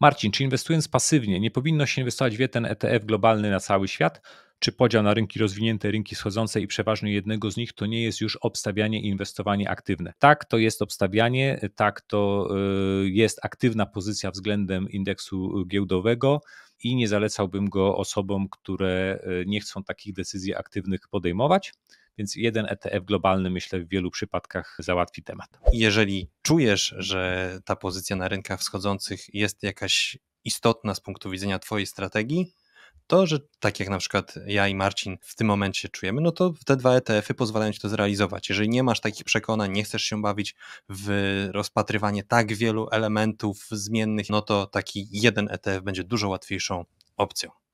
Marcin, czy inwestując pasywnie, nie powinno się inwestować w jeden ETF globalny na cały świat? Czy podział na rynki rozwinięte, rynki schodzące i przeważnie jednego z nich to nie jest już obstawianie i inwestowanie aktywne? Tak, to jest obstawianie, tak, to y, jest aktywna pozycja względem indeksu giełdowego i nie zalecałbym go osobom, które e, nie chcą takich decyzji aktywnych podejmować. Więc jeden ETF globalny, myślę, w wielu przypadkach załatwi temat. Jeżeli czujesz, że ta pozycja na rynkach wschodzących jest jakaś istotna z punktu widzenia Twojej strategii, to, że tak jak na przykład ja i Marcin w tym momencie czujemy, no to te dwa ETF-y pozwalają ci to zrealizować. Jeżeli nie masz takich przekonań, nie chcesz się bawić w rozpatrywanie tak wielu elementów zmiennych, no to taki jeden ETF będzie dużo łatwiejszą opcją.